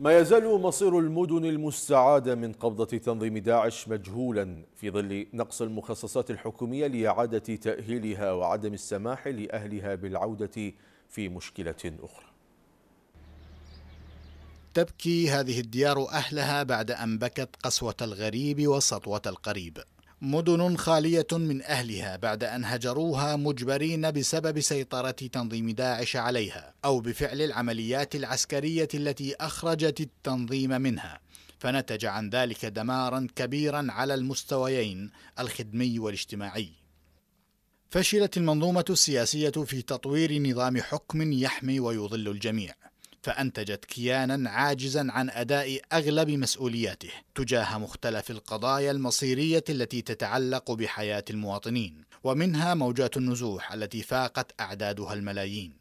ما يزال مصير المدن المستعادة من قبضة تنظيم داعش مجهولا في ظل نقص المخصصات الحكومية لإعادة تأهيلها وعدم السماح لأهلها بالعودة في مشكلة أخرى تبكي هذه الديار أهلها بعد أن بكت قسوة الغريب وسطوة القريب مدن خالية من أهلها بعد أن هجروها مجبرين بسبب سيطرة تنظيم داعش عليها أو بفعل العمليات العسكرية التي أخرجت التنظيم منها فنتج عن ذلك دمارا كبيرا على المستويين الخدمي والاجتماعي فشلت المنظومة السياسية في تطوير نظام حكم يحمي ويظل الجميع فأنتجت كيانا عاجزا عن أداء أغلب مسؤولياته تجاه مختلف القضايا المصيرية التي تتعلق بحياة المواطنين ومنها موجات النزوح التي فاقت أعدادها الملايين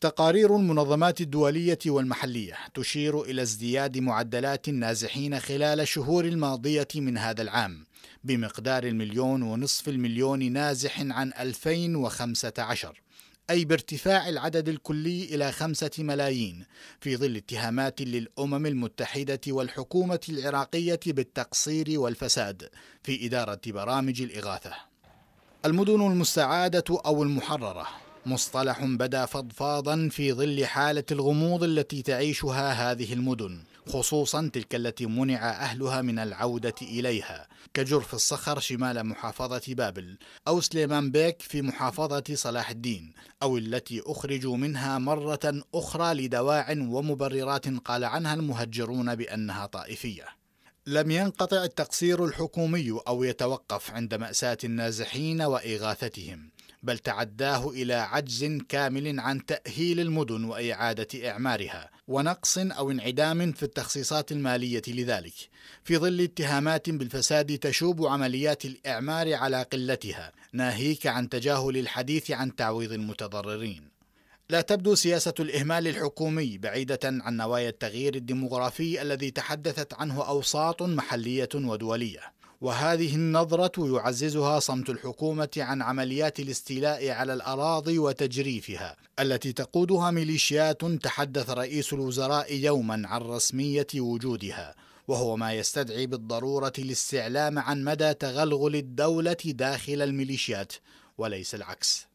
تقارير المنظمات الدولية والمحلية تشير إلى ازدياد معدلات النازحين خلال الشهور الماضية من هذا العام بمقدار المليون ونصف المليون نازح عن 2015 أي بارتفاع العدد الكلي إلى خمسة ملايين في ظل اتهامات للأمم المتحدة والحكومة العراقية بالتقصير والفساد في إدارة برامج الإغاثة المدن المستعادة أو المحررة مصطلح بدا فضفاضا في ظل حالة الغموض التي تعيشها هذه المدن خصوصا تلك التي منع أهلها من العودة إليها كجرف الصخر شمال محافظة بابل أو سليمان بيك في محافظة صلاح الدين أو التي أخرجوا منها مرة أخرى لدواع ومبررات قال عنها المهجرون بأنها طائفية لم ينقطع التقصير الحكومي أو يتوقف عند مأساة النازحين وإغاثتهم بل تعداه إلى عجز كامل عن تأهيل المدن وإعادة إعمارها ونقص أو انعدام في التخصيصات المالية لذلك في ظل اتهامات بالفساد تشوب عمليات الإعمار على قلتها ناهيك عن تجاهل الحديث عن تعويض المتضررين لا تبدو سياسة الإهمال الحكومي بعيدة عن نوايا التغيير الديمغرافي الذي تحدثت عنه أوساط محلية ودولية وهذه النظرة يعززها صمت الحكومة عن عمليات الاستيلاء على الأراضي وتجريفها التي تقودها ميليشيات تحدث رئيس الوزراء يوما عن رسمية وجودها وهو ما يستدعي بالضرورة الاستعلام عن مدى تغلغل الدولة داخل الميليشيات وليس العكس